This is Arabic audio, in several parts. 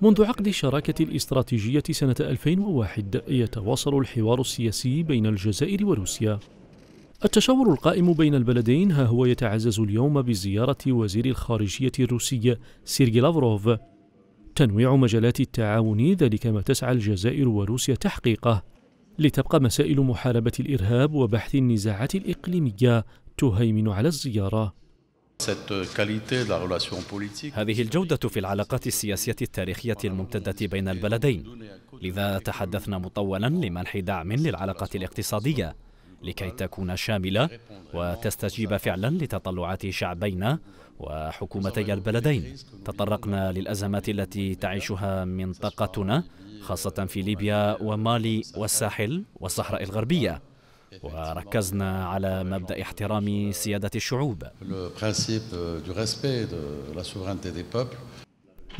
منذ عقد الشراكة الاستراتيجية سنة 2001 يتواصل الحوار السياسي بين الجزائر وروسيا التشاور القائم بين البلدين ها هو يتعزز اليوم بزيارة وزير الخارجية الروسي سيرجي لافروف تنويع مجالات التعاون ذلك ما تسعى الجزائر وروسيا تحقيقه لتبقى مسائل محاربة الإرهاب وبحث النزاعات الإقليمية تهيمن على الزيارة هذه الجودة في العلاقات السياسية التاريخية الممتدة بين البلدين لذا تحدثنا مطولا لمنح دعم للعلاقات الاقتصادية لكي تكون شاملة وتستجيب فعلا لتطلعات شعبينا وحكومتي البلدين تطرقنا للأزمات التي تعيشها منطقتنا خاصة في ليبيا ومالي والساحل والصحراء الغربية وركزنا على مبدا احترام سياده الشعوب euh,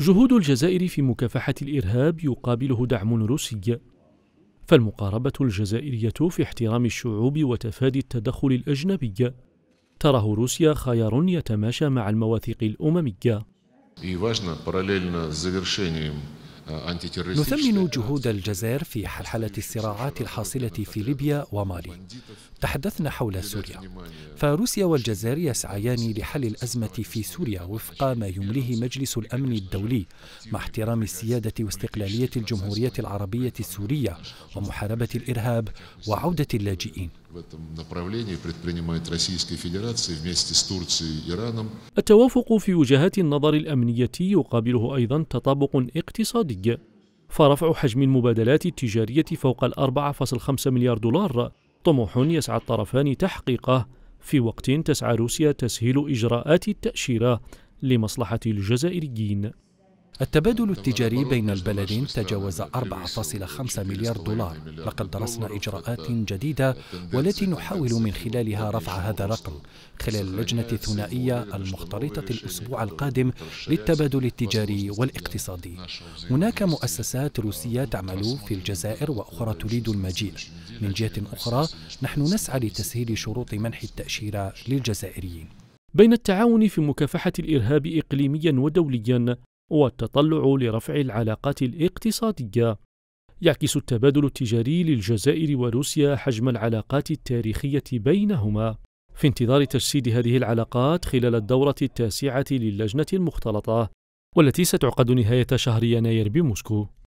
جهود الجزائر في مكافحه الارهاب يقابله دعم روسي فالمقاربه الجزائريه في احترام الشعوب وتفادي التدخل الاجنبي تراه روسيا خيار يتماشى مع المواثيق الامميه نثمن آه، آه، جهود آه، الجزائر في حلحلة الصراعات الحاصلة في ليبيا ومالي تحدثنا حول سوريا فروسيا والجزائر يسعيان لحل الأزمة في سوريا وفق ما يمليه مجلس الأمن الدولي مع احترام السيادة واستقلالية الجمهورية العربية السورية ومحاربة الإرهاب وعودة اللاجئين التوافق في وجهات النظر الأمنية يقابله أيضا تطابق اقتصادي فرفع حجم المبادلات التجارية فوق فاصل 4.5 مليار دولار طموح يسعى الطرفان تحقيقه في وقت تسعى روسيا تسهيل إجراءات التأشيرة لمصلحة الجزائريين التبادل التجاري بين البلدين تجاوز 4.5 مليار دولار لقد درسنا إجراءات جديدة والتي نحاول من خلالها رفع هذا الرقم خلال اللجنة الثنائية المختلطة الأسبوع القادم للتبادل التجاري والاقتصادي هناك مؤسسات روسية تعمل في الجزائر وأخرى تريد المجيء من جهة أخرى نحن نسعى لتسهيل شروط منح التأشيرة للجزائريين بين التعاون في مكافحة الإرهاب إقليميا ودوليا والتطلع لرفع العلاقات الاقتصادية يعكس التبادل التجاري للجزائر وروسيا حجم العلاقات التاريخية بينهما في انتظار تجسيد هذه العلاقات خلال الدورة التاسعة للجنة المختلطة والتي ستعقد نهاية شهر يناير بموسكو